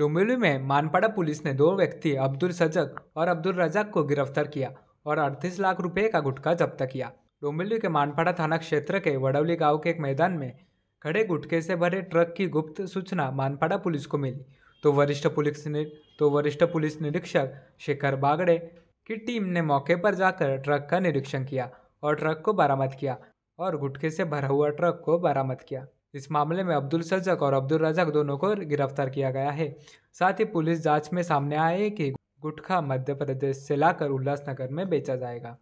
डोंबिवली में मानपाड़ा पुलिस ने दो व्यक्ति अब्दुल सजक और अब्दुल रजाक को गिरफ्तार किया और अड़तीस लाख रुपए का गुटखा जब्त किया डोंबिवली के मानपाड़ा थाना क्षेत्र के वडवली गांव के एक मैदान में खड़े गुटखे से भरे ट्रक की गुप्त सूचना मानपाड़ा पुलिस को मिली तो वरिष्ठ पुलिस तो वरिष्ठ पुलिस निरीक्षक शेखर बागड़े की टीम ने मौके पर जाकर ट्रक का निरीक्षण किया और ट्रक को बरामद किया और गुटखे से भरा हुआ ट्रक को बरामद किया इस मामले में अब्दुल सज्जक और अब्दुल रजक दोनों को गिरफ्तार किया गया है साथ ही पुलिस जांच में सामने आए है कि गुटखा मध्य प्रदेश से लाकर उल्लासनगर में बेचा जाएगा